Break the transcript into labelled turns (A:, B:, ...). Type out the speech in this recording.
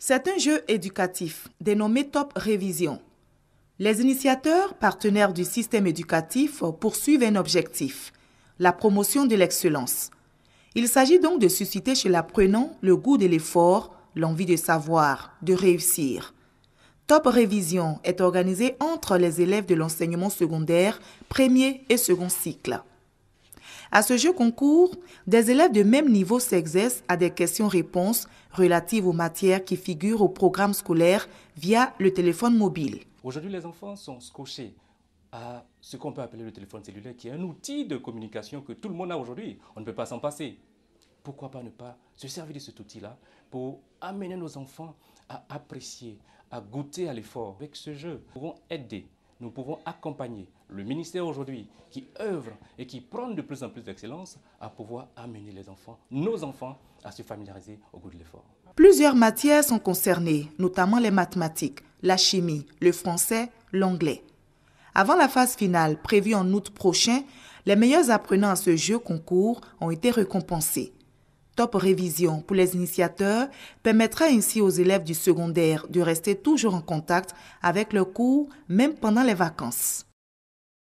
A: C'est un jeu éducatif dénommé Top Révision. Les initiateurs, partenaires du système éducatif, poursuivent un objectif, la promotion de l'excellence. Il s'agit donc de susciter chez l'apprenant le goût de l'effort, l'envie de savoir, de réussir. Top Révision est organisé entre les élèves de l'enseignement secondaire, premier et second cycle. À ce jeu concours, des élèves de même niveau s'exercent à des questions-réponses relatives aux matières qui figurent au programme scolaire via le téléphone mobile.
B: Aujourd'hui, les enfants sont scotchés à ce qu'on peut appeler le téléphone cellulaire, qui est un outil de communication que tout le monde a aujourd'hui. On ne peut pas s'en passer. Pourquoi pas ne pas se servir de cet outil-là pour amener nos enfants à apprécier, à goûter à l'effort. Avec ce jeu, nous aider nous pouvons accompagner le ministère aujourd'hui qui œuvre et qui prend de plus en plus d'excellence à pouvoir amener les enfants, nos enfants, à se familiariser au goût de l'effort.
A: Plusieurs matières sont concernées, notamment les mathématiques, la chimie, le français, l'anglais. Avant la phase finale prévue en août prochain, les meilleurs apprenants à ce jeu concours ont été récompensés. Top Révision pour les initiateurs permettra ainsi aux élèves du secondaire de rester toujours en contact avec le cours, même pendant les vacances.